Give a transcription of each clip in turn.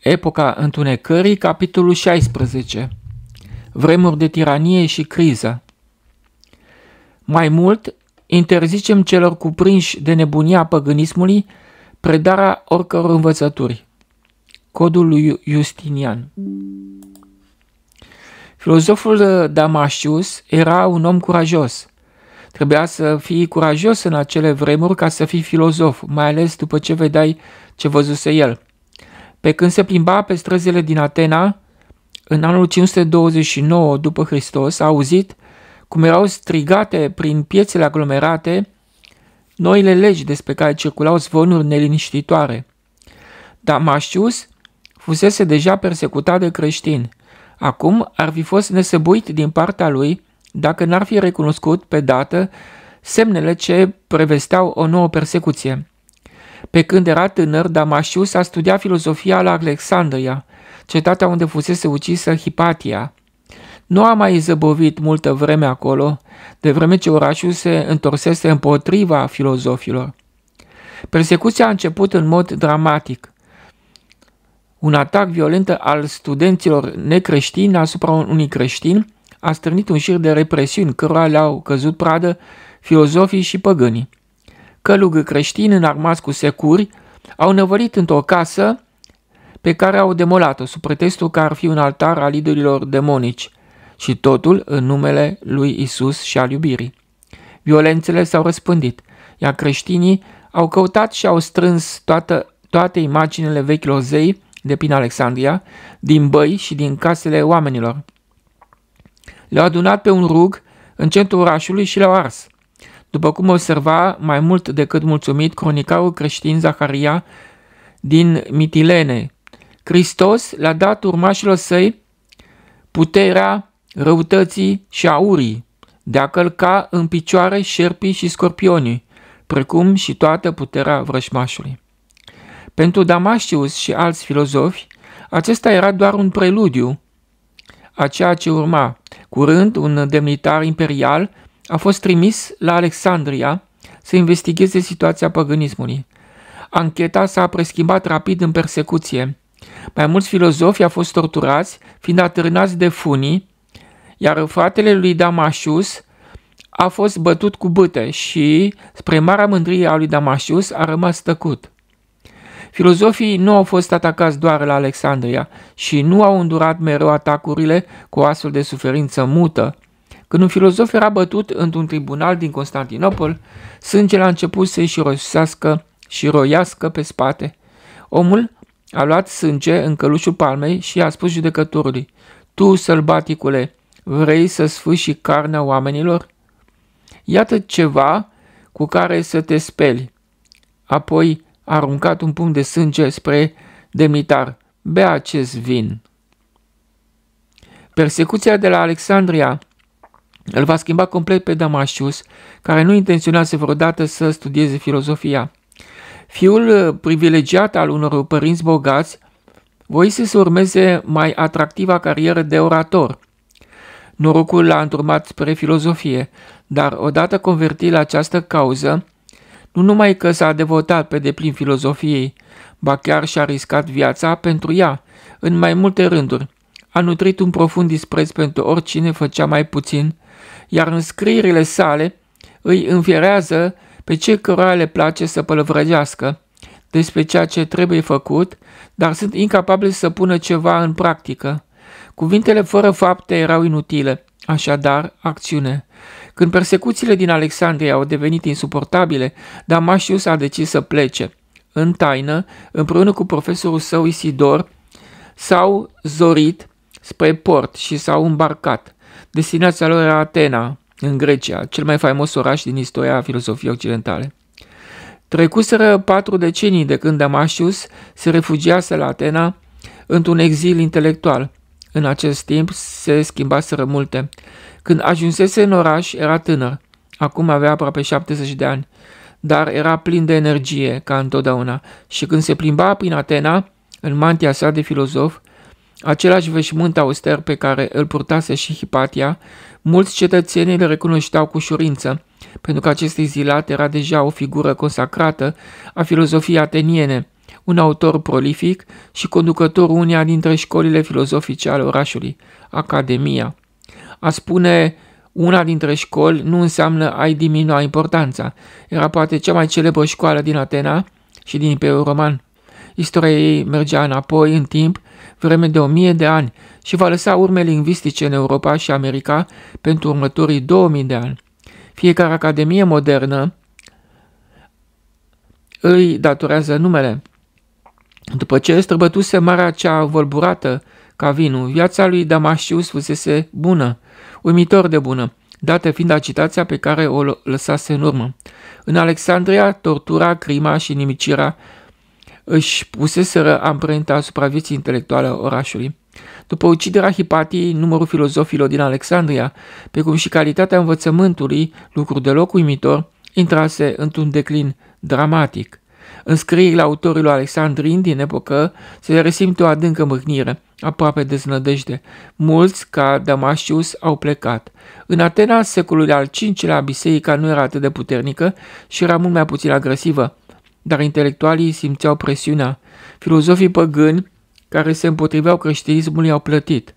Epoca întunecării, capitolul 16 Vremuri de tiranie și criză Mai mult, interzicem celor cuprinși de nebunia păgânismului predarea oricăror învățături. Codul lui Justinian Filozoful uh, Damasius era un om curajos. Trebuia să fii curajos în acele vremuri ca să fii filozof, mai ales după ce vedeai ce văzuse el – pe când se plimba pe străzile din Atena, în anul 529 după Hristos, a auzit cum erau strigate prin piețele aglomerate noile legi despre care circulau zvonuri neliniștitoare. Damascius fusese deja persecutat de creștini. Acum ar fi fost nesăbuit din partea lui dacă n-ar fi recunoscut pe dată semnele ce prevesteau o nouă persecuție. Pe când era tânăr, Damasius a studiat filozofia la Alexandria, cetatea unde fusese ucisă Hipatia. Nu a mai zăbovit multă vreme acolo, de vreme ce orașul se întorsese împotriva filozofilor. Persecuția a început în mod dramatic. Un atac violent al studenților necreștini asupra unui creștin a strânit un șir de represiuni, cărora le-au căzut pradă filozofii și păgânii călugări creștini înarmați cu securi au năvărit într-o casă pe care au demolat-o sub pretextul că ar fi un altar al idolilor demonici și totul în numele lui Isus și al iubirii. Violențele s-au răspândit, iar creștinii au căutat și au strâns toată, toate imaginele vechilor zei de prin Alexandria, din băi și din casele oamenilor. Le-au adunat pe un rug în centrul orașului și le-au ars – după cum observa mai mult decât mulțumit cronicarul creștin Zaharia din Mitilene, Hristos le-a dat urmașilor săi puterea răutății și aurii de a călca în picioare șerpii și scorpionii, precum și toată puterea vrășmașului. Pentru Damascius și alți filozofi, acesta era doar un preludiu a ceea ce urma. Curând, un demnitar imperial a fost trimis la Alexandria să investigheze situația păgânismului. Ancheta s-a preschimbat rapid în persecuție. Mai mulți filozofi au fost torturați, fiind atârnați de funii, iar fratele lui Damasius a fost bătut cu bâte și, spre marea mândrie a lui Damasius, a rămas tăcut. Filozofii nu au fost atacați doar la Alexandria și nu au îndurat mereu atacurile cu astfel de suferință mută, când un filozof era bătut într-un tribunal din Constantinopol, sângele a început să-i șirosească și roiască pe spate. Omul a luat sânge în călușul palmei și a spus judecătorului, Tu, sălbaticule, vrei să sfâși carnea oamenilor? Iată ceva cu care să te speli. Apoi a aruncat un pumn de sânge spre demnitar. Bea acest vin. Persecuția de la Alexandria îl va schimba complet pe Damasius, care nu intenționase vreodată să studieze filozofia. Fiul uh, privilegiat al unor părinți bogați voise să urmeze mai atractiva carieră de orator. Norocul l-a înturmat spre filozofie, dar odată convertit la această cauză, nu numai că s-a devotat pe deplin filozofiei, ba chiar și-a riscat viața pentru ea, în mai multe rânduri. A nutrit un profund dispreț pentru oricine făcea mai puțin iar înscrierile sale îi înfierează pe cei cărora le place să pălăvrăgească despre ceea ce trebuie făcut, dar sunt incapabili să pună ceva în practică. Cuvintele fără fapte erau inutile, așadar acțiune. Când persecuțiile din Alexandria au devenit insuportabile, Damasius a decis să plece. În taină, împreună cu profesorul său Isidor, s-au zorit spre port și s-au îmbarcat. Destinația lor era Atena, în Grecia, cel mai faimos oraș din istoria filosofiei occidentale. Trecuseră patru decenii de când Damasius se refugiase la Atena într-un exil intelectual. În acest timp se schimbaseră multe. Când ajunsese în oraș, era tânăr. Acum avea aproape 70 de ani, dar era plin de energie, ca întotdeauna, și când se plimba prin Atena, în mantia sa de filozof, Același veșmânt auster pe care îl purtase și Hipatia, mulți cetățenii îl recunoșteau cu ușurință, pentru că acest zilat era deja o figură consacrată a filozofiei ateniene, un autor prolific și conducător uneia dintre școlile filozofice ale orașului, Academia. A spune una dintre școli nu înseamnă a-i diminua importanța. Era poate cea mai celebră școală din Atena și din Imperiul Roman. Istoria ei mergea înapoi în timp vreme de o mie de ani și va lăsa urme lingvistice în Europa și America pentru următorii 2000 de ani. Fiecare academie modernă îi datorează numele. După ce străbătuse marea cea volburată ca vinul, viața lui Damascius fusese bună, uimitor de bună, dată fiind agitația pe care o lăsase în urmă. În Alexandria, tortura, crima și nimicirea își puseseră amprenta asupra vieții intelectuale a orașului. După uciderea Hipatiei, numărul filozofilor din Alexandria, precum și calitatea învățământului, lucru deloc uimitor, intrase într-un declin dramatic. În scrierile autorilor alexandrin din epocă se resimte o adâncă mâhnire, aproape deznădejde. Mulți, ca Damascius, au plecat. În Atena, secolului al V-lea, biserica nu era atât de puternică și era mult mai puțin agresivă dar intelectualii simțeau presiunea. Filozofii păgâni care se împotriveau creștinismului au plătit.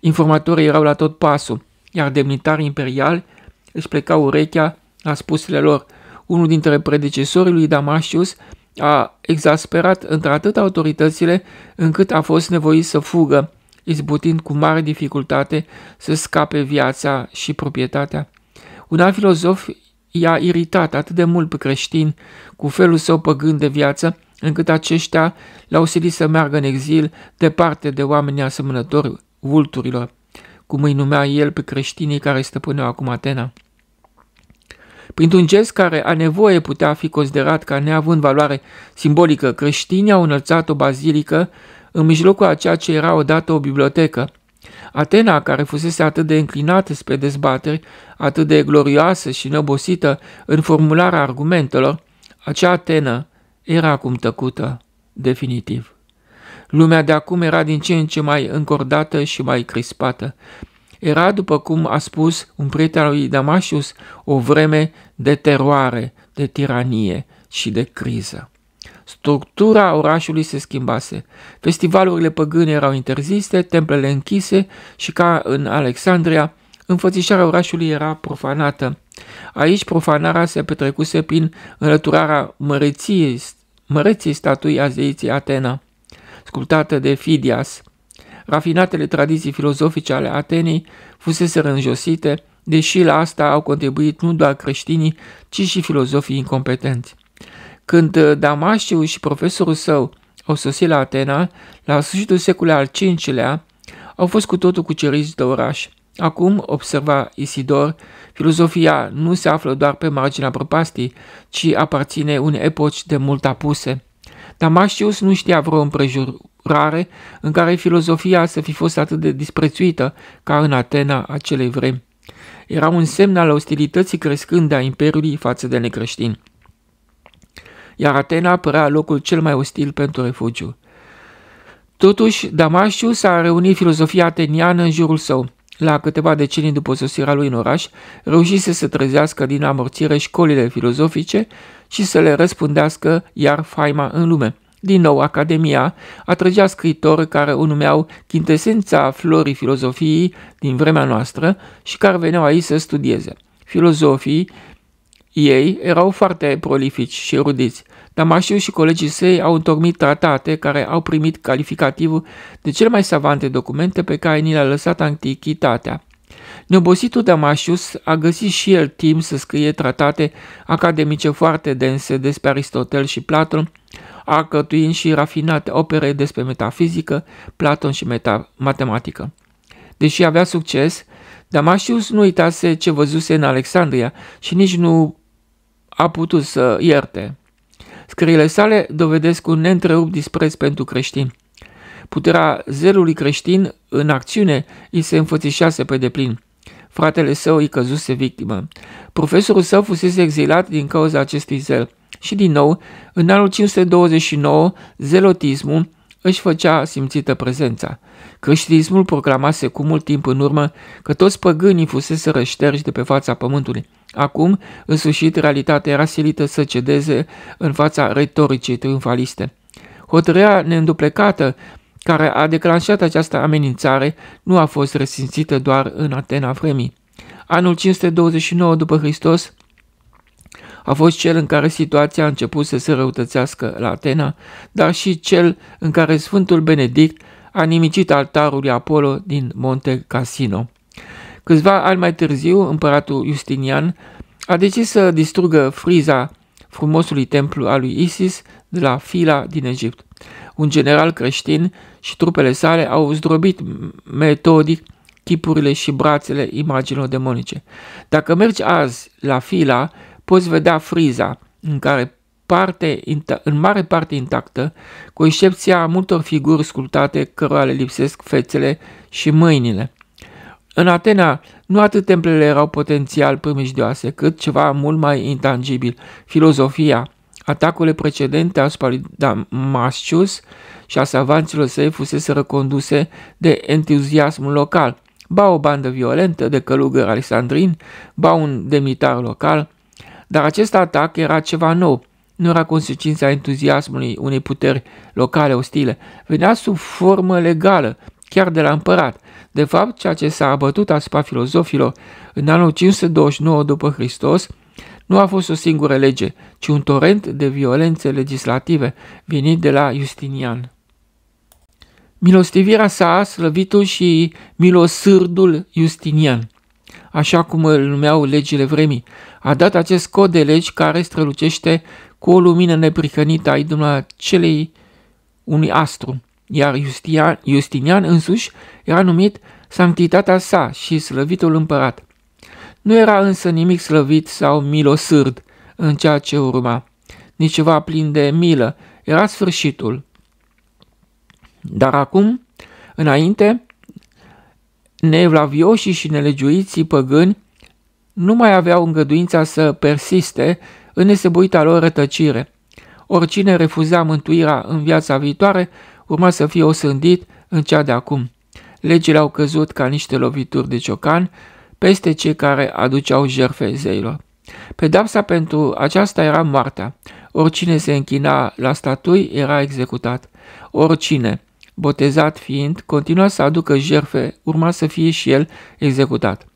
Informatorii erau la tot pasul, iar demnitarii imperiali își plecau urechea la spusele lor. Unul dintre predecesorii lui Damasius a exasperat într-atât autoritățile încât a fost nevoit să fugă, izbutind cu mare dificultate să scape viața și proprietatea. Un alt filozof i-a iritat atât de mult pe creștini cu felul său păgând de viață, încât aceștia l-au silit să meargă în exil departe de oamenii asemănători vulturilor, cum îi numea el pe creștinii care stăpâneau acum Atena. Printr-un gest care a nevoie putea fi considerat ca neavând valoare simbolică, creștinii au înălțat o bazilică în mijlocul a ceea ce era odată o bibliotecă, Atena, care fusese atât de înclinată spre dezbateri, atât de glorioasă și năbosită în formularea argumentelor, acea Atena era acum tăcută, definitiv. Lumea de acum era din ce în ce mai încordată și mai crispată. Era, după cum a spus un prieten al lui Damasius, o vreme de teroare, de tiranie și de criză. Structura orașului se schimbase. Festivalurile păgâne erau interzise, templele închise și ca în Alexandria, înfățișarea orașului era profanată. Aici profanarea se petrecuse prin înlăturarea măreției, măreției statui a zeiței Atena, sculptată de Fidias. Rafinatele tradiții filozofice ale Atenei fusese înjosite, deși la asta au contribuit nu doar creștinii, ci și filozofii incompetenți. Când uh, Damasciu și profesorul său au sosit la Atena, la sfârșitul secolului al V-lea, au fost cu totul cuceriți de oraș. Acum, observa Isidor, filozofia nu se află doar pe marginea prăpastii, ci aparține unei epoci de mult apuse. Damascius nu știa vreo împrejurare în care filozofia să fi fost atât de disprețuită ca în Atena acelei vremi. Era un semn al ostilității crescând a Imperiului față de necreștini iar Atena părea locul cel mai ostil pentru refugiu. Totuși, Damasiu s-a reunit filozofia ateniană în jurul său. La câteva decenii după sosirea lui în oraș, reușise să trezească din amorțire școlile filozofice și să le răspundească iar faima în lume. Din nou, Academia atrăgea scritori care o numeau chintesența florii filozofiei din vremea noastră și care veneau aici să studieze. Filozofii ei erau foarte prolifici și erudiți, dar și colegii săi au întocmit tratate care au primit calificativul de cel mai savante documente pe care ni le-a lăsat antichitatea. Neobositul Damasius a găsit și el timp să scrie tratate academice foarte dense despre Aristotel și Platon, alcătuind și rafinate opere despre metafizică, Platon și meta- matematică. Deși avea succes, Damasius nu uitase ce văzuse în Alexandria și nici nu a putut să ierte. Scriile sale dovedesc un neîntrerupt dispreț pentru creștini. Puterea zelului creștin în acțiune îi se înfățișase pe deplin. Fratele său îi căzuse victimă. Profesorul său fusese exilat din cauza acestui zel. Și din nou, în anul 529, zelotismul își făcea simțită prezența. Creștinismul proclamase cu mult timp în urmă că toți păgânii fusese rășterși de pe fața pământului. Acum, în sfârșit, realitatea era silită să cedeze în fața retoricii triumfaliste. Hotărârea neînduplecată care a declanșat această amenințare nu a fost resimțită doar în Atena vremii. Anul 529 după Hristos a fost cel în care situația a început să se răutățească la Atena, dar și cel în care Sfântul Benedict a nimicit altarul lui Apollo din Monte Cassino. Câțiva ani mai târziu, împăratul Justinian a decis să distrugă friza frumosului templu al lui Isis de la Fila din Egipt. Un general creștin și trupele sale au zdrobit metodic chipurile și brațele imaginilor demonice. Dacă mergi azi la Fila, poți vedea friza în care parte, în mare parte intactă, cu excepția multor figuri sculptate cărora le lipsesc fețele și mâinile. În Atena, nu atât templele erau potențial primijdoase, cât ceva mult mai intangibil, filozofia. Atacurile precedente asupra lui Damascius și a savanților săi fusese reconduse de entuziasmul local, ba o bandă violentă de călugări alexandrin, ba un demnitar local, dar acest atac era ceva nou, nu era consecința entuziasmului unei puteri locale ostile, venea sub formă legală, chiar de la împărat. De fapt, ceea ce s-a abătut asupra filozofilor în anul 529 după Hristos nu a fost o singură lege, ci un torent de violențe legislative venit de la Justinian. Milostivirea sa a slăvitul și milosârdul Justinian, așa cum îl numeau legile vremii, a dat acest cod de legi care strălucește cu o lumină neprihănită a celei unui astru iar Justia, Justinian însuși era numit Sanctitatea sa și slăvitul împărat. Nu era însă nimic slăvit sau milosârd în ceea ce urma, nici ceva plin de milă, era sfârșitul. Dar acum, înainte, nevlavioșii și nelegiuiții păgâni nu mai aveau îngăduința să persiste în nesebuita lor rătăcire. Oricine refuza mântuirea în viața viitoare urma să fie osândit în cea de acum. Legile au căzut ca niște lovituri de ciocan peste cei care aduceau jerfe zeilor. Pedapsa pentru aceasta era moartea. Oricine se închina la statui era executat. Oricine, botezat fiind, continua să aducă jerfe, urma să fie și el executat.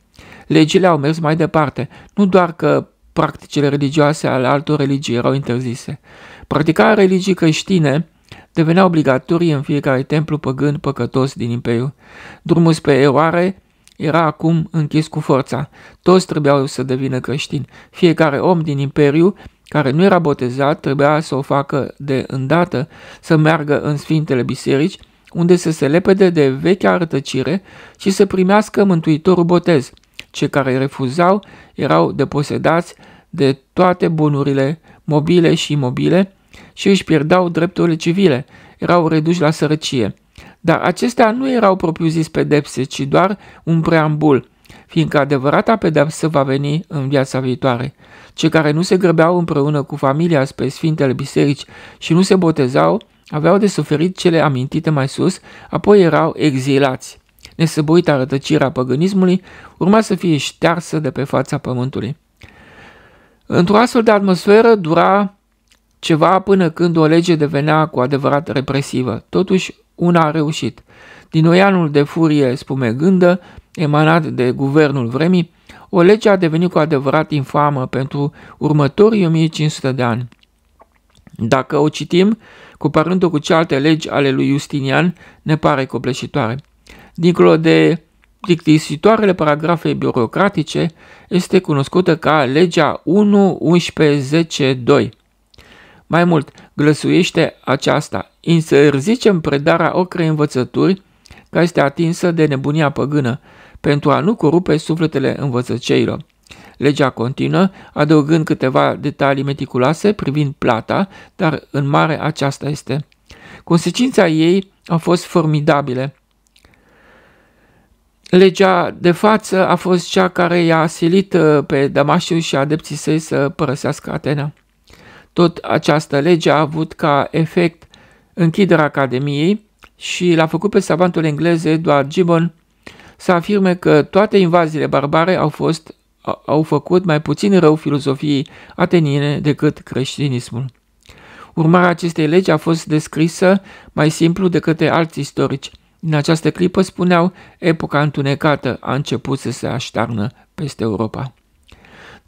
Legile au mers mai departe, nu doar că practicile religioase ale altor religii erau interzise. Practicarea religii creștine devenea obligatorie în fiecare templu păgând păcătos din imperiu. Drumul spre eroare era acum închis cu forța. Toți trebuiau să devină creștini. Fiecare om din imperiu care nu era botezat trebuia să o facă de îndată, să meargă în sfintele biserici, unde să se lepede de vechea rătăcire și să primească mântuitorul botez. Cei care refuzau erau deposedați de toate bunurile mobile și imobile, și își pierdeau drepturile civile, erau reduși la sărăcie. Dar acestea nu erau propriu-zis pedepse, ci doar un preambul, fiindcă adevărata pedepsă va veni în viața viitoare. Cei care nu se grăbeau împreună cu familia spre Sfintele Biserici și nu se botezau, aveau de suferit cele amintite mai sus, apoi erau exilați. Nesăbuita rătăcirea păgânismului urma să fie ștearsă de pe fața pământului. Într-o astfel de atmosferă dura ceva până când o lege devenea cu adevărat represivă. Totuși, una a reușit. Din oianul de furie spumegândă, emanat de guvernul vremii, o lege a devenit cu adevărat infamă pentru următorii 1500 de ani. Dacă o citim, comparând-o cu cealaltă legi ale lui Justinian, ne pare copleșitoare. Dincolo de plictisitoarele paragrafe birocratice, este cunoscută ca legea 1.11.2. Mai mult, glăsuiește aceasta, interzicem predarea ocrei învățături care este atinsă de nebunia păgână, pentru a nu corupe sufletele învățăceilor. Legea continuă, adăugând câteva detalii meticuloase privind plata, dar în mare aceasta este. Consecința ei a fost formidabile. Legea de față a fost cea care i-a asilit uh, pe Damasiu și adepții săi să părăsească Atena. Tot această lege a avut ca efect închiderea Academiei și l-a făcut pe savantul englez Edward Gibbon să afirme că toate invaziile barbare au, fost, au făcut mai puțin rău filozofiei ateniene decât creștinismul. Urmarea acestei legi a fost descrisă mai simplu de către alți istorici. În această clipă spuneau, epoca întunecată a început să se aștarnă peste Europa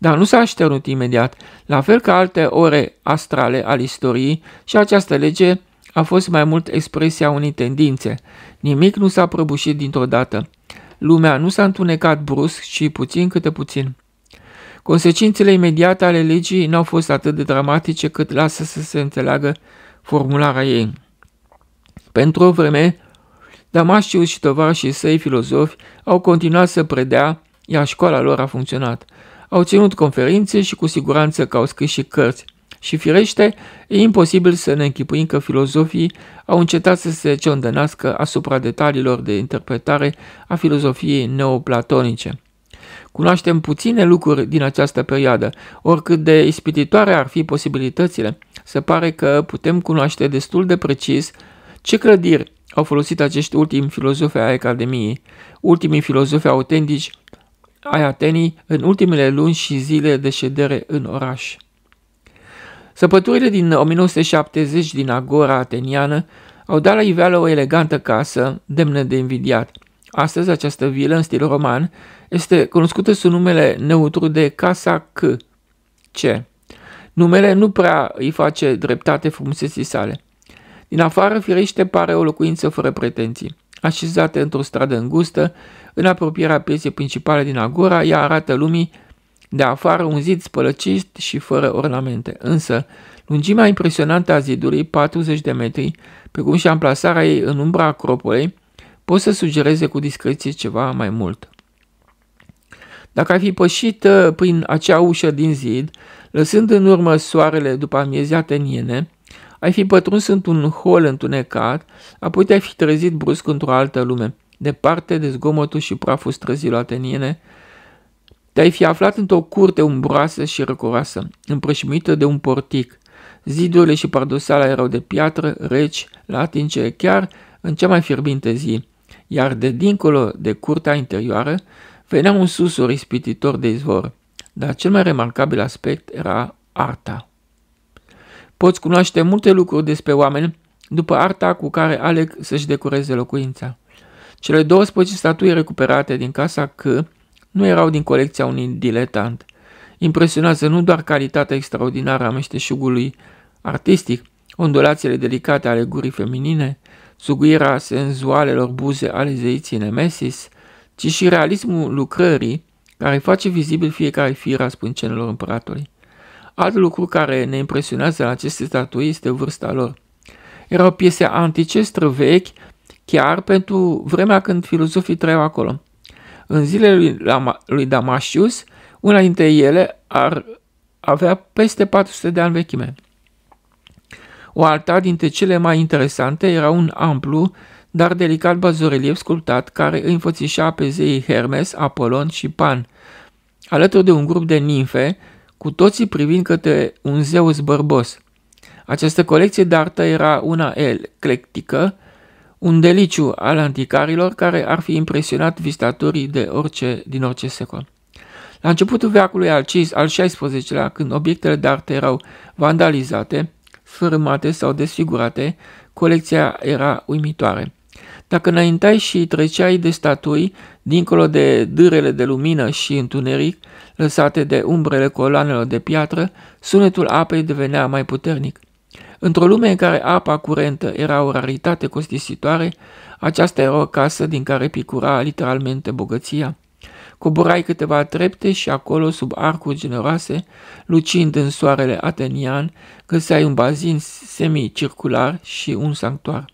dar nu s-a așternut imediat, la fel ca alte ore astrale al istoriei și această lege a fost mai mult expresia unei tendințe. Nimic nu s-a prăbușit dintr-o dată. Lumea nu s-a întunecat brusc și puțin câte puțin. Consecințele imediate ale legii nu au fost atât de dramatice cât lasă să se înțeleagă formularea ei. Pentru o vreme, Damascius și tovarășii săi filozofi au continuat să predea, iar școala lor a funcționat au ținut conferințe și cu siguranță că au scris și cărți. Și firește, e imposibil să ne închipuim că filozofii au încetat să se ciondănească asupra detaliilor de interpretare a filozofiei neoplatonice. Cunoaștem puține lucruri din această perioadă, oricât de ispititoare ar fi posibilitățile. Se pare că putem cunoaște destul de precis ce clădiri au folosit acești ultimi filozofi ai Academiei. Ultimii filozofi autentici Atenii în ultimele luni și zile de ședere în oraș. Săpăturile din 1970 din Agora Ateniană au dat la iveală o elegantă casă demnă de invidiat. Astăzi această vilă în stil roman este cunoscută sub numele neutru de Casa C. C. Numele nu prea îi face dreptate frumuseții sale. Din afară, firește, pare o locuință fără pretenții. Așezată într-o stradă îngustă, în apropierea pieței principale din Agora, ea arată lumii de afară un zid spălăcist și fără ornamente, însă lungimea impresionantă a zidului, 40 de metri, precum și amplasarea ei în umbra acropolei, pot să sugereze cu discreție ceva mai mult. Dacă ai fi pășit uh, prin acea ușă din zid, lăsând în urmă soarele după amiezea teniene, ai fi pătruns într-un hol întunecat, apoi te-ai fi trezit brusc într-o altă lume, departe de zgomotul și praful străzilor ateniene, te-ai fi aflat într-o curte umbroasă și răcoroasă, împrășmuită de un portic. Zidurile și pardosala erau de piatră, reci, latince, chiar în cea mai fierbinte zi, iar de dincolo de curtea interioară venea un susur ispititor de izvor, dar cel mai remarcabil aspect era arta. Poți cunoaște multe lucruri despre oameni după arta cu care aleg să-și decoreze locuința. Cele 12 statui recuperate din casa C nu erau din colecția unui diletant. Impresionează nu doar calitatea extraordinară a meșteșugului artistic, ondulațiile delicate ale gurii feminine, suguirea senzualelor buze ale zeiții Nemesis, ci și realismul lucrării care face vizibil fiecare fir a spâncenelor împăratului. Alt lucru care ne impresionează la aceste statui este vârsta lor. Erau piese antice străvechi, chiar pentru vremea când filozofii trăiau acolo. În zilele lui Damasius, una dintre ele ar avea peste 400 de ani vechime. O alta dintre cele mai interesante era un amplu, dar delicat bazorelief sculptat care îi înfățișa pe zeii Hermes, Apolon și Pan, alături de un grup de nimfe cu toții privind către un zeus bărbos. Această colecție de artă era una eclectică, un deliciu al anticarilor care ar fi impresionat vizitatorii de orice, din orice secol. La începutul veacului al, al XVI-lea, când obiectele de artă erau vandalizate, sfârmate sau desfigurate, colecția era uimitoare. Dacă înaintai și treceai de statui, dincolo de dârele de lumină și întuneric, lăsate de umbrele coloanelor de piatră, sunetul apei devenea mai puternic. Într-o lume în care apa curentă era o raritate costisitoare, aceasta era o casă din care picura literalmente bogăția. Coborai câteva trepte și acolo, sub arcuri generoase, lucind în soarele atenian, găseai un bazin semicircular și un sanctuar.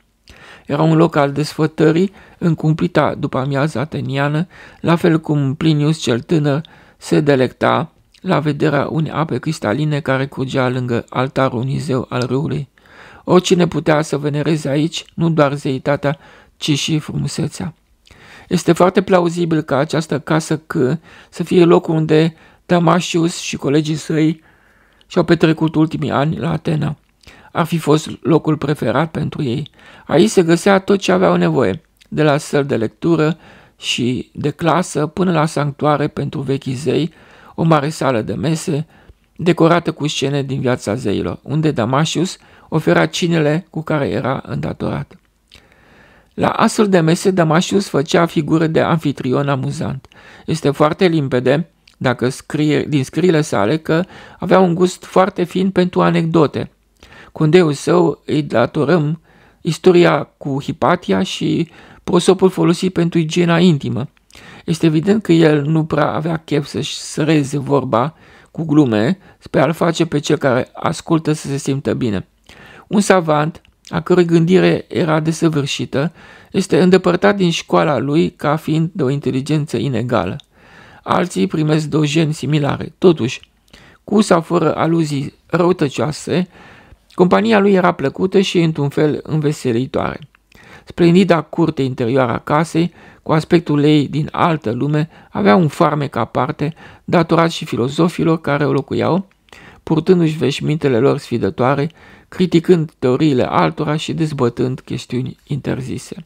Era un loc al desfătării încumplita după amiază ateniană, la fel cum Plinius cel tânăr se delecta la vederea unei ape cristaline care curgea lângă altarul unui zeu al râului. Oricine putea să venereze aici nu doar zeitatea, ci și frumusețea. Este foarte plauzibil ca această casă că să fie locul unde Damasius și colegii săi și-au petrecut ultimii ani la Atena. Ar fi fost locul preferat pentru ei. Aici se găsea tot ce aveau nevoie, de la săl de lectură, și de clasă până la sanctuare pentru vechi zei, o mare sală de mese, decorată cu scene din viața zeilor, unde Damasius ofera cinele cu care era îndatorat. La astfel de mese, Damasius făcea figură de anfitrion amuzant. Este foarte limpede, dacă scrie din scriile sale, că avea un gust foarte fin pentru anecdote. Cu său îi datorăm istoria cu Hipatia și poți să o poți folosi pentru igiena intimă. Este evident că el nu prea avea chef să-și săreze vorba cu glume spre a-l face pe cel care ascultă să se simtă bine. Un savant, a cărui gândire era desăvârșită, este îndepărtat din școala lui ca fiind de o inteligență inegală. Alții primesc dojeni similare. Totuși, cu sau fără aluzii răutăcioase, compania lui era plăcută și într-un fel înveselitoare. Splendida curte interioară a casei, cu aspectul ei din altă lume, avea un farmec aparte, datorat și filozofilor care o locuiau, purtându-și veșmintele lor sfidătoare, criticând teoriile altora și dezbătând chestiuni interzise.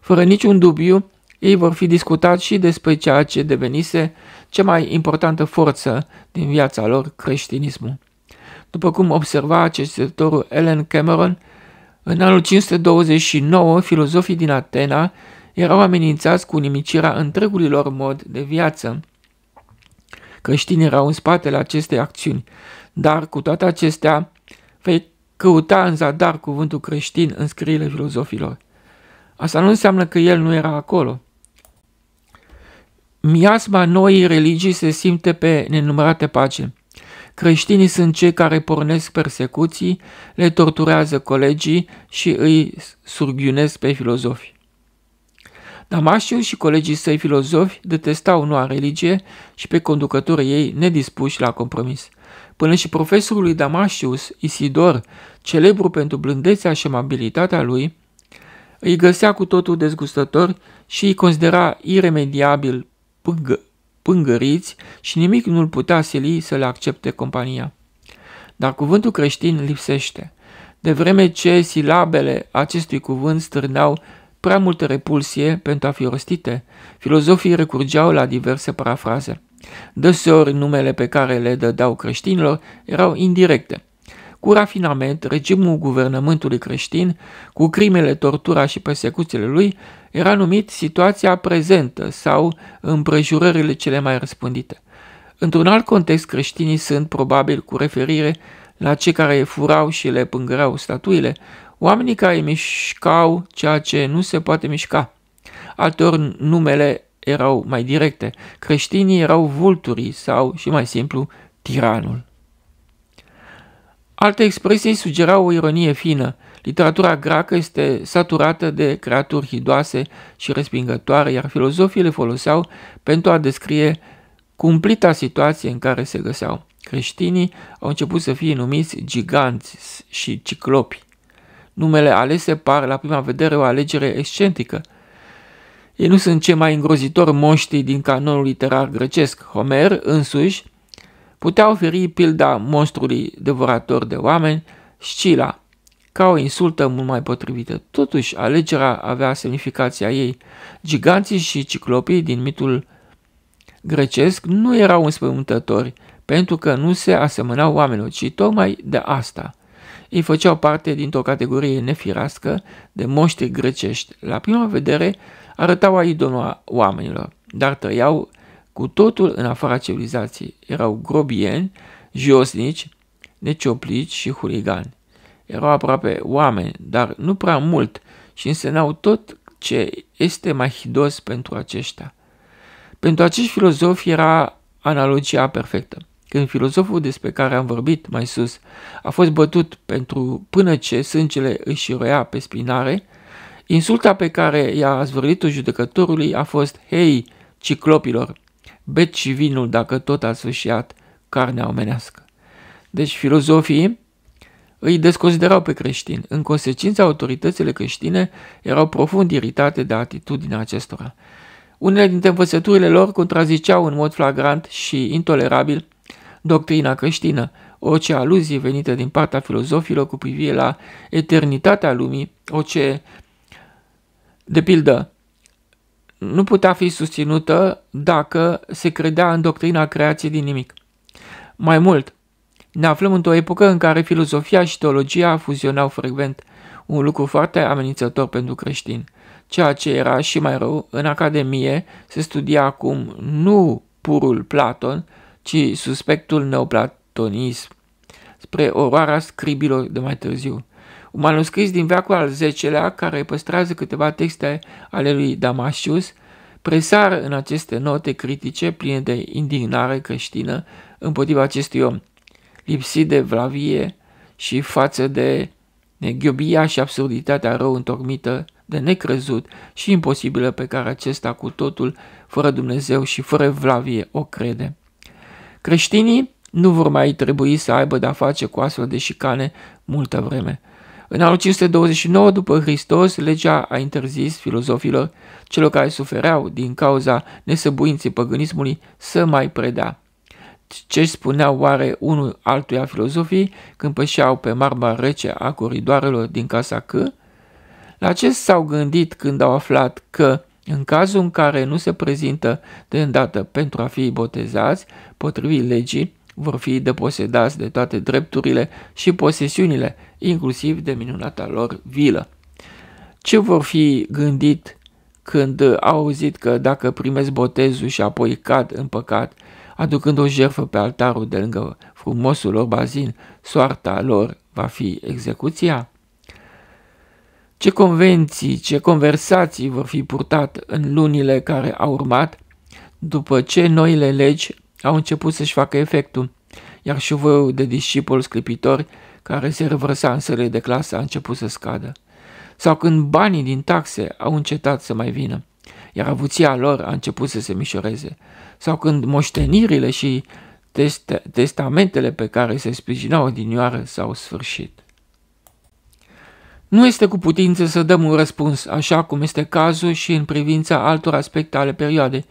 Fără niciun dubiu, ei vor fi discutat și despre ceea ce devenise cea mai importantă forță din viața lor, creștinismul. După cum observa cercetătorul Ellen Cameron, în anul 529, filozofii din Atena erau amenințați cu nimicirea întregului lor mod de viață. Creștinii erau în spatele acestei acțiuni, dar cu toate acestea vei căuta în zadar cuvântul creștin în scrierile filozofilor. Asta nu înseamnă că el nu era acolo. Miasma noii religii se simte pe nenumărate pagini. Creștinii sunt cei care pornesc persecuții, le torturează colegii și îi surghiunesc pe filozofi. Damașiu și colegii săi filozofi detestau noua religie și pe conducătorii ei nedispuși la compromis. Până și profesorul lui Damasius, Isidor, celebru pentru blândețea și amabilitatea lui, îi găsea cu totul dezgustător și îi considera iremediabil pângă, pângăriți și nimic nu-l putea sili să le accepte compania. Dar cuvântul creștin lipsește, de vreme ce silabele acestui cuvânt stârneau prea multă repulsie pentru a fi rostite, filozofii recurgeau la diverse parafraze. Deseori numele pe care le dădeau creștinilor erau indirecte. Cu rafinament, regimul guvernământului creștin, cu crimele, tortura și persecuțiile lui, era numit situația prezentă sau împrejurările cele mai răspândite. Într-un alt context, creștinii sunt, probabil cu referire la cei care furau și le pângăreau statuile, oamenii care mișcau ceea ce nu se poate mișca. Altor numele erau mai directe. Creștinii erau vulturii sau, și mai simplu, tiranul. Alte expresii sugerau o ironie fină, Literatura greacă este saturată de creaturi hidoase și respingătoare, iar filozofii le foloseau pentru a descrie cumplita situație în care se găseau. Creștinii au început să fie numiți giganți și ciclopi. Numele alese par la prima vedere o alegere excentrică. Ei nu sunt cei mai îngrozitori moștii din canonul literar grecesc. Homer însuși putea oferi pilda monstrului devorator de oameni, Scila, ca o insultă mult mai potrivită. Totuși, alegerea avea semnificația ei. Giganții și ciclopii din mitul grecesc nu erau înspământători, pentru că nu se asemănau oamenilor, ci tocmai de asta. Ei făceau parte dintr-o categorie nefirească de moștri grecești. La prima vedere, arătau a idonua oamenilor, dar trăiau cu totul în afara civilizației. Erau grobieni, josnici, necioplici și huligani. Erau aproape oameni, dar nu prea mult și însemnau tot ce este mai hidos pentru aceștia. Pentru acești filozofi era analogia perfectă. Când filozoful despre care am vorbit mai sus a fost bătut pentru până ce sângele își roia pe spinare, insulta pe care i-a zvârlit-o judecătorului a fost Hei, ciclopilor, beți și vinul dacă tot ați sfâșiat carnea omenească. Deci filozofii îi desconsiderau pe creștini. În consecință, autoritățile creștine erau profund iritate de atitudinea acestora. Unele dintre învățăturile lor contraziceau în mod flagrant și intolerabil doctrina creștină, orice aluzie venită din partea filozofilor cu privire la eternitatea lumii, orice, de pildă, nu putea fi susținută dacă se credea în doctrina creației din nimic. Mai mult, ne aflăm într-o epocă în care filozofia și teologia fuzionau frecvent, un lucru foarte amenințător pentru creștini. Ceea ce era și mai rău, în Academie se studia acum nu purul Platon, ci suspectul neoplatonism, spre oroarea scribilor de mai târziu. Un manuscris din veacul al X-lea, care păstrează câteva texte ale lui Damasius, presară în aceste note critice pline de indignare creștină împotriva acestui om – lipsit de vlavie și față de neghiobia și absurditatea rău întormită, de necrezut și imposibilă pe care acesta cu totul, fără Dumnezeu și fără vlavie, o crede. Creștinii nu vor mai trebui să aibă de-a face cu astfel de șicane multă vreme. În anul 529 după Hristos, legea a interzis filozofilor, celor care sufereau din cauza nesăbuinței păgânismului, să mai predea ce spuneau oare unul altuia filozofii când pășeau pe marma rece a coridoarelor din casa C? La ce s-au gândit când au aflat că, în cazul în care nu se prezintă de îndată pentru a fi botezați, potrivit legii, vor fi deposedați de toate drepturile și posesiunile, inclusiv de minunata lor vilă. Ce vor fi gândit când au auzit că dacă primesc botezul și apoi cad în păcat, aducând o jertfă pe altarul de lângă frumosul lor bazin, soarta lor va fi execuția? Ce convenții, ce conversații vor fi purtat în lunile care au urmat, după ce noile legi au început să-și facă efectul, iar voiul de discipoli sclipitori care se revărsa în sările de clasă a început să scadă, sau când banii din taxe au încetat să mai vină iar avuția lor a început să se mișoreze, sau când moștenirile și test- testamentele pe care se sprijinau odinioară s-au sfârșit. Nu este cu putință să dăm un răspuns, așa cum este cazul și în privința altor aspecte ale perioadei.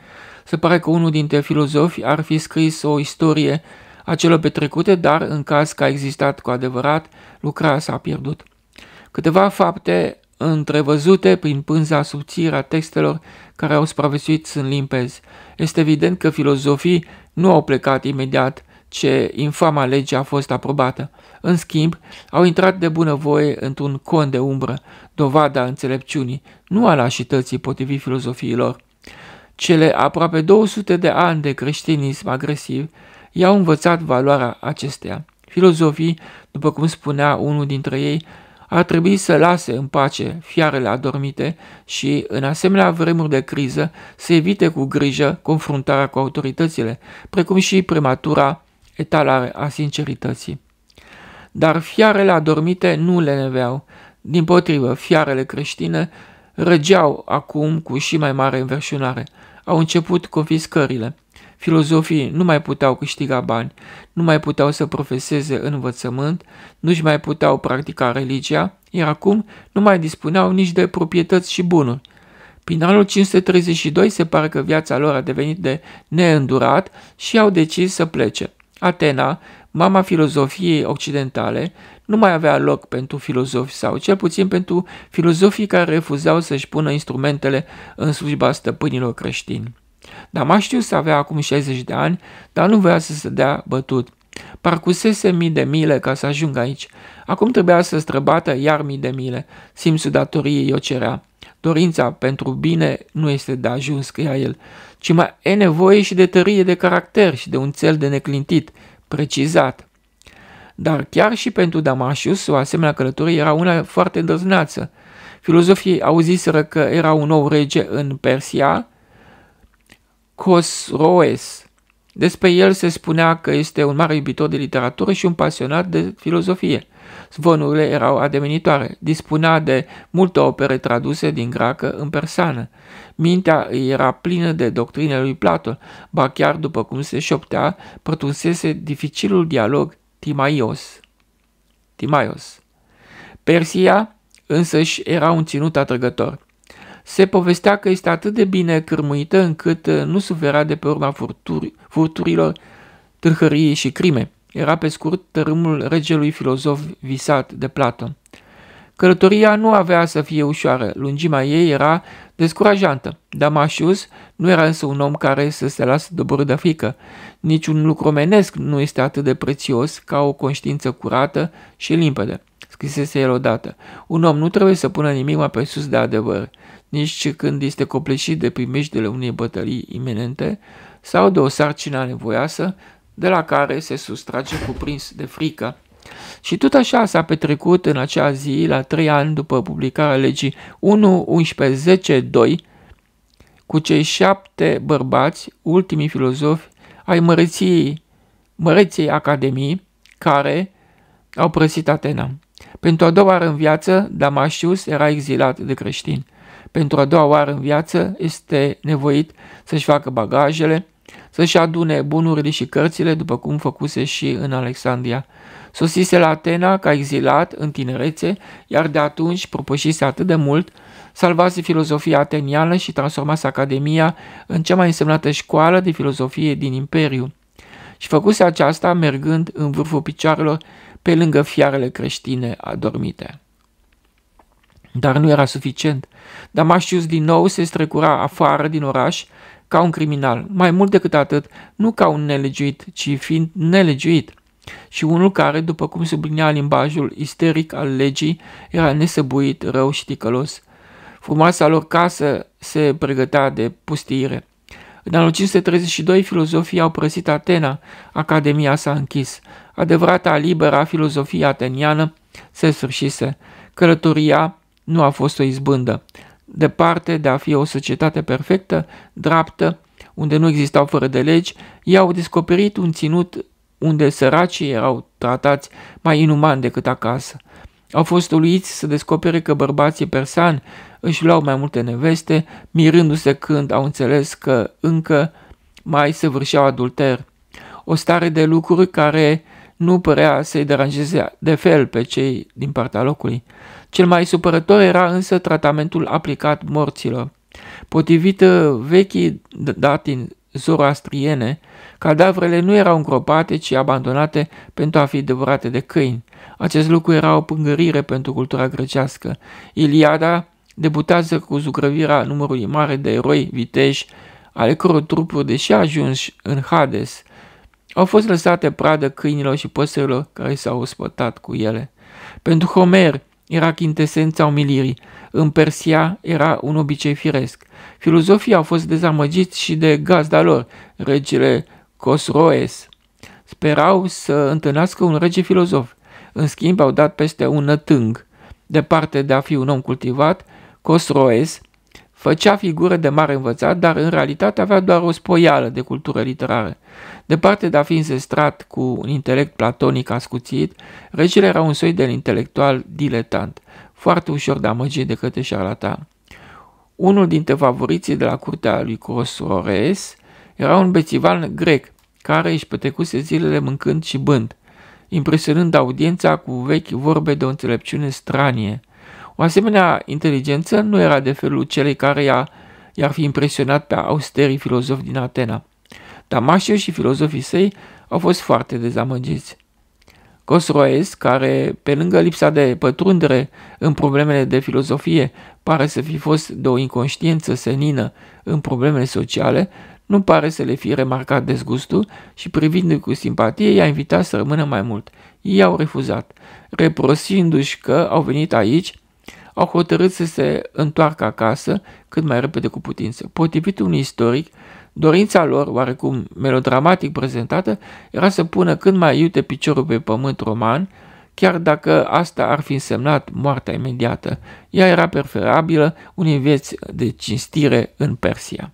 Se pare că unul dintre filozofi ar fi scris o istorie a celor petrecute, dar în caz că a existat cu adevărat, lucrarea s-a pierdut. Câteva fapte întrevăzute prin pânza subțire a textelor care au supraviețuit sunt limpezi. Este evident că filozofii nu au plecat imediat ce infama lege a fost aprobată. În schimb, au intrat de bunăvoie într-un con de umbră, dovada înțelepciunii, nu a lașității potrivit filozofiilor. Cele aproape 200 de ani de creștinism agresiv i-au învățat valoarea acesteia. Filozofii, după cum spunea unul dintre ei, ar trebui să lase în pace fiarele adormite și, în asemenea vremuri de criză, să evite cu grijă confruntarea cu autoritățile, precum și prematura etalare a sincerității. Dar fiarele adormite nu le neveau. Din potrivă, fiarele creștine răgeau acum cu și mai mare înverșunare. Au început confiscările – Filozofii nu mai puteau câștiga bani, nu mai puteau să profeseze învățământ, nu-și mai puteau practica religia, iar acum nu mai dispuneau nici de proprietăți și bunuri. Prin anul 532 se pare că viața lor a devenit de neîndurat și au decis să plece. Atena, mama filozofiei occidentale, nu mai avea loc pentru filozofi sau cel puțin pentru filozofii care refuzau să-și pună instrumentele în slujba stăpânilor creștini. Dama să avea acum 60 de ani, dar nu voia să se dea bătut. Parcusese mii de mile ca să ajungă aici. Acum trebuia să străbată iar mii de mile. Simțul datoriei o cerea. Dorința pentru bine nu este de ajuns, scria el, ci mai e nevoie și de tărie de caracter și de un cel de neclintit, precizat. Dar chiar și pentru Damasius, o asemenea călătorie era una foarte îndrăzneață. Filozofii auziseră că era un nou rege în Persia, Cosroes. Despre el se spunea că este un mare iubitor de literatură și un pasionat de filozofie. Zvonurile erau ademenitoare. Dispunea de multe opere traduse din greacă în persană. Mintea îi era plină de doctrinele lui Platon, ba chiar după cum se șoptea, pătrunsese dificilul dialog Timaios. Timaios. Persia însăși era un ținut atrăgător se povestea că este atât de bine cârmuită încât uh, nu sufera de pe urma furturi, furturilor, târhăriei și crime. Era pe scurt tărâmul regelui filozof visat de Platon. Călătoria nu avea să fie ușoară, lungimea ei era descurajantă. Damasius nu era însă un om care să se lasă doborât de frică. Niciun lucru omenesc nu este atât de prețios ca o conștiință curată și limpede, scrisese el odată. Un om nu trebuie să pună nimic mai pe sus de adevăr nici când este copleșit de primejdele unei bătălii iminente sau de o sarcină nevoiasă de la care se sustrage cuprins de frică. Și tot așa s-a petrecut în acea zi, la trei ani după publicarea legii 2, cu cei șapte bărbați, ultimii filozofi ai măreției, măreției Academii, care au prăsit Atena. Pentru a doua oară în viață, Damasius era exilat de creștini pentru a doua oară în viață este nevoit să-și facă bagajele, să-și adune bunurile și cărțile, după cum făcuse și în Alexandria. Sosise la Atena ca exilat în tinerețe, iar de atunci propășise atât de mult, salvase filozofia ateniană și transformase Academia în cea mai însemnată școală de filozofie din Imperiu. Și făcuse aceasta mergând în vârful picioarelor pe lângă fiarele creștine adormite. Dar nu era suficient. Damașius din nou se strecura afară din oraș ca un criminal, mai mult decât atât, nu ca un nelegiuit, ci fiind nelegiuit și unul care, după cum sublinea limbajul isteric al legii, era nesăbuit, rău și ticălos. Frumoasa lor casă se pregătea de pustire. În anul 532, filozofii au părăsit Atena, Academia s-a închis. Adevărata a filozofiei ateniană se sfârșise. Călătoria nu a fost o izbândă. Departe de a fi o societate perfectă, dreaptă, unde nu existau fără de legi, ei au descoperit un ținut unde săracii erau tratați mai inuman decât acasă. Au fost uluiți să descopere că bărbații persani își luau mai multe neveste, mirându-se când au înțeles că încă mai săvârșeau adulter. O stare de lucruri care nu părea să-i deranjeze de fel pe cei din partea locului. Cel mai supărător era însă tratamentul aplicat morților. Potrivit uh, vechii datin zoroastriene, cadavrele nu erau îngropate, ci abandonate pentru a fi devorate de câini. Acest lucru era o pângărire pentru cultura grecească. Iliada debutează cu zugrăvirea numărului mare de eroi viteși, ale căror trupuri, deși ajunși în Hades, au fost lăsate pradă câinilor și păsărilor care s-au ospătat cu ele. Pentru Homer era chintesența umilirii, în Persia era un obicei firesc. Filozofii au fost dezamăgiți și de gazda lor, regele Cosroes. Sperau să întâlnească un rege filozof. În schimb, au dat peste un nătâng. Departe de a fi un om cultivat, Cosroes Făcea figură de mare învățat, dar în realitate avea doar o spoială de cultură literară. Departe de a fi înzestrat cu un intelect platonic ascuțit, regele era un soi de intelectual diletant, foarte ușor de amăgit de către șarlata. Unul dintre favoriții de la curtea lui Crosores era un bețivan grec, care își petrecuse zilele mâncând și bând, impresionând audiența cu vechi vorbe de o înțelepciune stranie – o asemenea inteligență nu era de felul celei care i-a, i-ar fi impresionat pe austerii filozofi din Atena. Damasio și filozofii săi au fost foarte dezamăgiți. Cosroes, care, pe lângă lipsa de pătrundere în problemele de filozofie, pare să fi fost de o inconștiență senină în problemele sociale, nu pare să le fi remarcat dezgustul și privind cu simpatie, i-a invitat să rămână mai mult. Ei au refuzat, reprosindu-și că au venit aici au hotărât să se întoarcă acasă cât mai repede cu putință. Potrivit unui istoric, dorința lor, oarecum melodramatic prezentată, era să pună cât mai iute piciorul pe pământ roman, chiar dacă asta ar fi însemnat moartea imediată. Ea era preferabilă unei vieți de cinstire în Persia.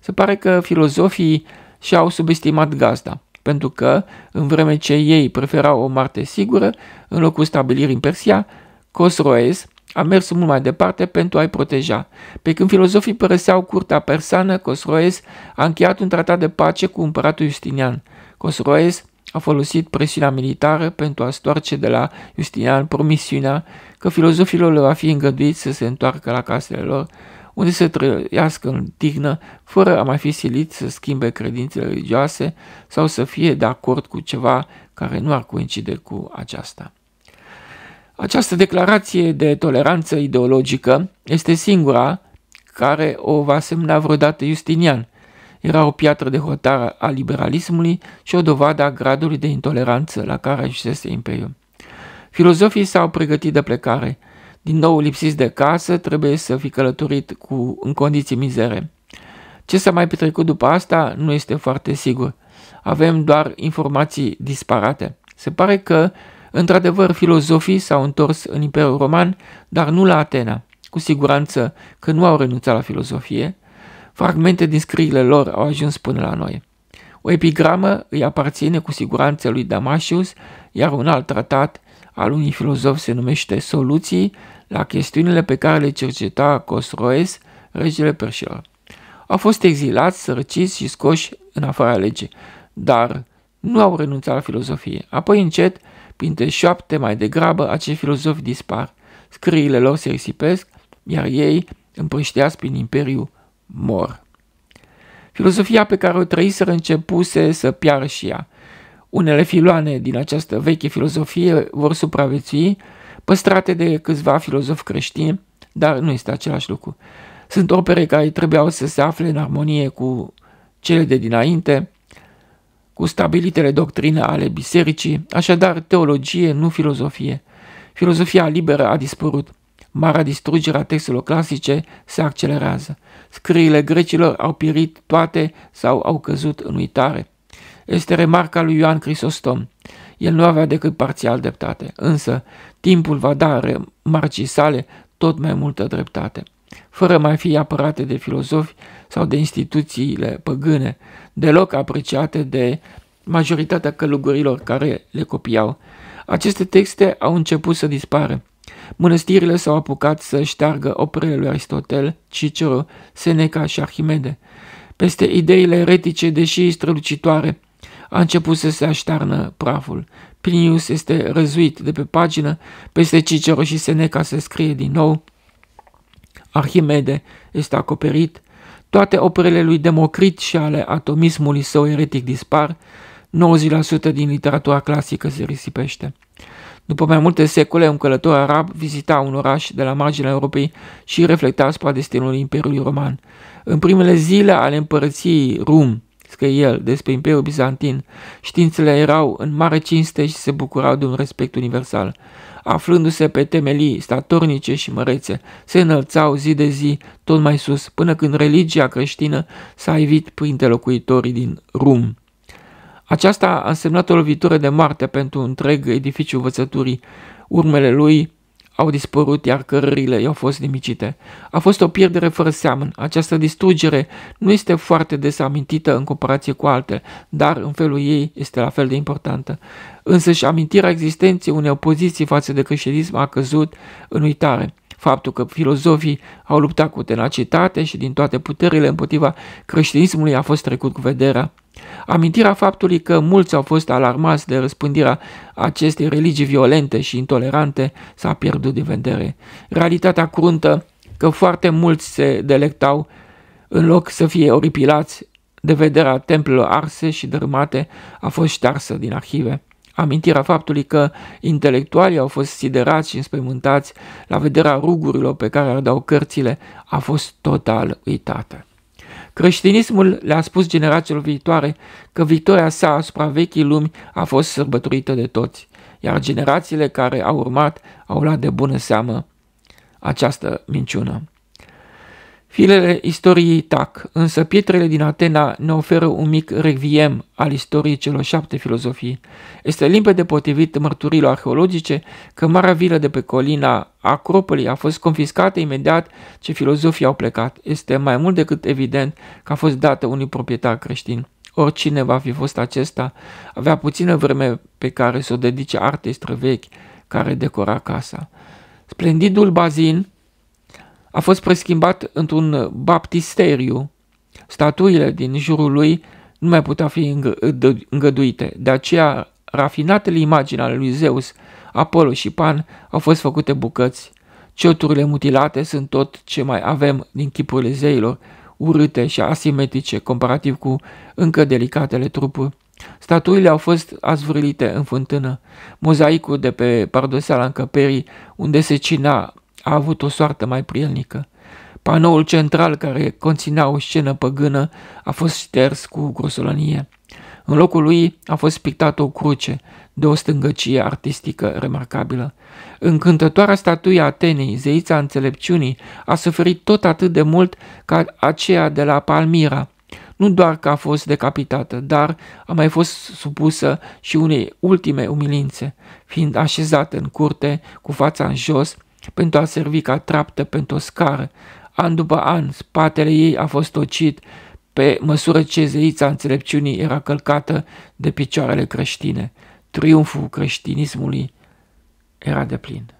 Se pare că filozofii și-au subestimat gazda, pentru că, în vreme ce ei preferau o moarte sigură, în locul stabilirii în Persia, Cosroes a mers mult mai departe pentru a-i proteja. Pe când filozofii părăseau curtea persană, Cosroes a încheiat un tratat de pace cu împăratul Justinian. Cosroes a folosit presiunea militară pentru a stoarce de la Justinian promisiunea că filozofilor le va fi îngăduit să se întoarcă la casele lor, unde să trăiască în dignă, fără a mai fi silit să schimbe credințele religioase sau să fie de acord cu ceva care nu ar coincide cu aceasta. Această declarație de toleranță ideologică este singura care o va semna vreodată Justinian. Era o piatră de hotară a liberalismului și o dovadă a gradului de intoleranță la care ajunsese imperiul. Filozofii s-au pregătit de plecare. Din nou lipsiți de casă, trebuie să fi călătorit cu, în condiții mizere. Ce s-a mai petrecut după asta nu este foarte sigur. Avem doar informații disparate. Se pare că Într-adevăr, filozofii s-au întors în Imperiul Roman, dar nu la Atena. Cu siguranță că nu au renunțat la filozofie. Fragmente din scrierile lor au ajuns până la noi. O epigramă îi aparține cu siguranță lui Damasius, iar un alt tratat al unui filozof se numește Soluții la chestiunile pe care le cerceta Cosroes, regele perșilor. Au fost exilați, sărăciți și scoși în afara legii, dar nu au renunțat la filozofie. Apoi încet Printre șapte mai degrabă, acei filozofi dispar, scriile lor se risipesc, iar ei, împrășteați prin imperiu, mor. Filozofia pe care o trăiseră începuse să piară și ea. Unele filoane din această veche filozofie vor supraviețui, păstrate de câțiva filozofi creștini, dar nu este același lucru. Sunt opere care trebuiau să se afle în armonie cu cele de dinainte, cu stabilitele doctrine ale bisericii, așadar teologie, nu filozofie. Filozofia liberă a dispărut. Marea distrugere a textelor clasice se accelerează. Scriile grecilor au pirit toate sau au căzut în uitare. Este remarca lui Ioan Crisostom. El nu avea decât parțial dreptate, însă timpul va da marcii sale tot mai multă dreptate, fără mai fi apărate de filozofi sau de instituțiile păgâne deloc apreciate de majoritatea călugurilor care le copiau. Aceste texte au început să dispară. Mănăstirile s-au apucat să șteargă operele lui Aristotel, Cicero, Seneca și Arhimede. Peste ideile eretice, deși strălucitoare, a început să se aștearnă praful. Plinius este răzuit de pe pagină, peste Cicero și Seneca se scrie din nou. Arhimede este acoperit, toate operele lui Democrit și ale atomismului său eretic dispar, 90% din literatura clasică se risipește. După mai multe secole, un călător arab vizita un oraș de la marginea Europei și reflecta asupra destinului Imperiului Roman. În primele zile ale împărăției Rum, scrie el despre Imperiul Bizantin, științele erau în mare cinste și se bucurau de un respect universal aflându-se pe temelii statornice și mărețe, se înălțau zi de zi tot mai sus, până când religia creștină s-a evit printre locuitorii din Rum. Aceasta a însemnat o lovitură de moarte pentru întreg edificiul învățăturii. Urmele lui au dispărut, iar cărările i-au fost nimicite. A fost o pierdere fără seamăn. Această distrugere nu este foarte des amintită în comparație cu alte, dar în felul ei este la fel de importantă. Însă și amintirea existenței unei opoziții față de creștinism a căzut în uitare. Faptul că filozofii au luptat cu tenacitate și din toate puterile împotriva creștinismului a fost trecut cu vederea. Amintirea faptului că mulți au fost alarmați de răspândirea acestei religii violente și intolerante s-a pierdut de vedere. Realitatea cruntă că foarte mulți se delectau în loc să fie oripilați de vederea templelor arse și dărâmate a fost ștearsă din arhive. Amintirea faptului că intelectualii au fost siderați și înspăimântați la vederea rugurilor pe care le dau cărțile a fost total uitată. Creștinismul le-a spus generațiilor viitoare că victoria sa asupra vechii lumi a fost sărbătorită de toți, iar generațiile care au urmat au luat de bună seamă această minciună. Filele istoriei tac, însă pietrele din Atena ne oferă un mic reviem al istoriei celor șapte filozofii. Este limpede potrivit mărturilor arheologice că marea vilă de pe colina Acropolii a fost confiscată imediat ce filozofii au plecat. Este mai mult decât evident că a fost dată unui proprietar creștin. Oricine va fi fost acesta, avea puțină vreme pe care să o dedice artei străvechi care decora casa. Splendidul bazin a fost preschimbat într-un baptisteriu. Statuile din jurul lui nu mai putea fi îngăduite, de aceea rafinatele imagini ale lui Zeus, Apollo și Pan au fost făcute bucăți. Cioturile mutilate sunt tot ce mai avem din chipurile zeilor, urâte și asimetrice comparativ cu încă delicatele trupuri. Statuile au fost azvârlite în fântână. Mozaicul de pe pardoseala încăperii, unde se cina a avut o soartă mai prielnică. Panoul central care conținea o scenă păgână a fost șters cu grosolănie. În locul lui a fost pictată o cruce, de o stângăcie artistică remarcabilă. Încântătoarea statuie Atenei, zeița înțelepciunii, a suferit tot atât de mult ca aceea de la Palmira. Nu doar că a fost decapitată, dar a mai fost supusă și unei ultime umilințe, fiind așezată în curte, cu fața în jos, pentru a servi ca traptă pentru o scară. An după an, spatele ei a fost tocit pe măsură ce zeița înțelepciunii era călcată de picioarele creștine. Triumful creștinismului era de plin.